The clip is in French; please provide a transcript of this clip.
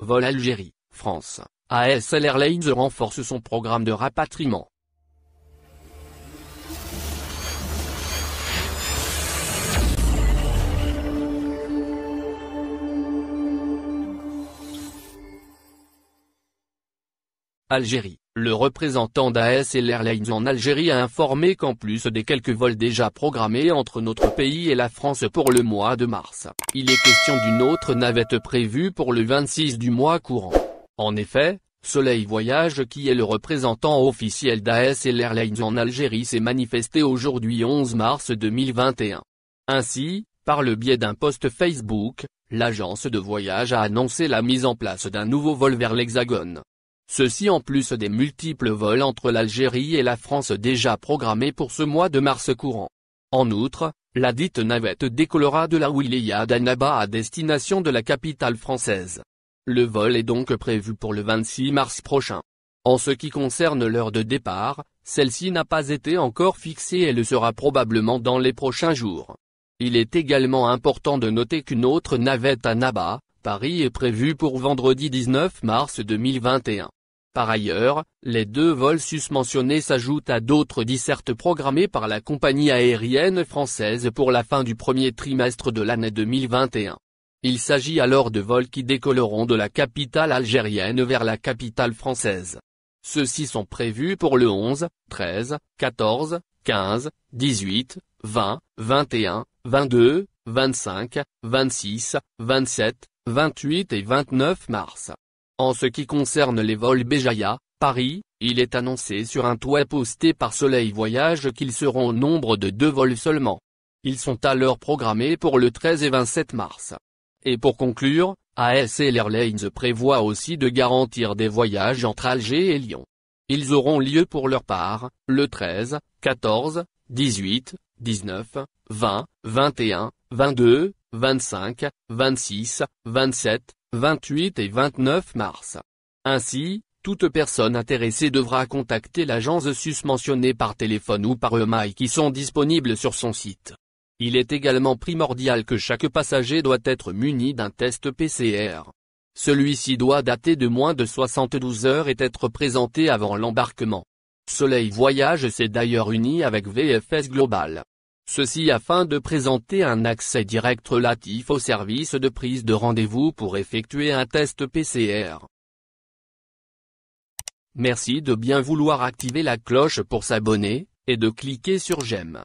Vol Algérie, France, ASL Airlines renforce son programme de rapatriement. Algérie, le représentant d'AS et l'Airlines en Algérie a informé qu'en plus des quelques vols déjà programmés entre notre pays et la France pour le mois de mars, il est question d'une autre navette prévue pour le 26 du mois courant. En effet, Soleil Voyage qui est le représentant officiel d'AS et l'Airlines en Algérie s'est manifesté aujourd'hui 11 mars 2021. Ainsi, par le biais d'un post Facebook, l'agence de voyage a annoncé la mise en place d'un nouveau vol vers l'Hexagone. Ceci en plus des multiples vols entre l'Algérie et la France déjà programmés pour ce mois de mars courant. En outre, la dite navette décollera de la Wilaya d'Annaba à destination de la capitale française. Le vol est donc prévu pour le 26 mars prochain. En ce qui concerne l'heure de départ, celle-ci n'a pas été encore fixée et le sera probablement dans les prochains jours. Il est également important de noter qu'une autre navette à Naba, Paris est prévue pour vendredi 19 mars 2021. Par ailleurs, les deux vols susmentionnés s'ajoutent à d'autres dissertes programmées par la compagnie aérienne française pour la fin du premier trimestre de l'année 2021. Il s'agit alors de vols qui décolleront de la capitale algérienne vers la capitale française. Ceux-ci sont prévus pour le 11, 13, 14, 15, 18, 20, 21, 22, 25, 26, 27, 28 et 29 mars. En ce qui concerne les vols Béjaïa, Paris, il est annoncé sur un toit posté par Soleil Voyage qu'ils seront au nombre de deux vols seulement. Ils sont alors programmés pour le 13 et 27 mars. Et pour conclure, ASL Airlines prévoit aussi de garantir des voyages entre Alger et Lyon. Ils auront lieu pour leur part, le 13, 14, 18, 19, 20, 21, 22, 25, 26, 27, 28 et 29 mars. Ainsi, toute personne intéressée devra contacter l'agence susmentionnée par téléphone ou par e-mail qui sont disponibles sur son site. Il est également primordial que chaque passager doit être muni d'un test PCR. Celui-ci doit dater de moins de 72 heures et être présenté avant l'embarquement. Soleil Voyage s'est d'ailleurs uni avec VFS Global. Ceci afin de présenter un accès direct relatif au service de prise de rendez-vous pour effectuer un test PCR. Merci de bien vouloir activer la cloche pour s'abonner, et de cliquer sur j'aime.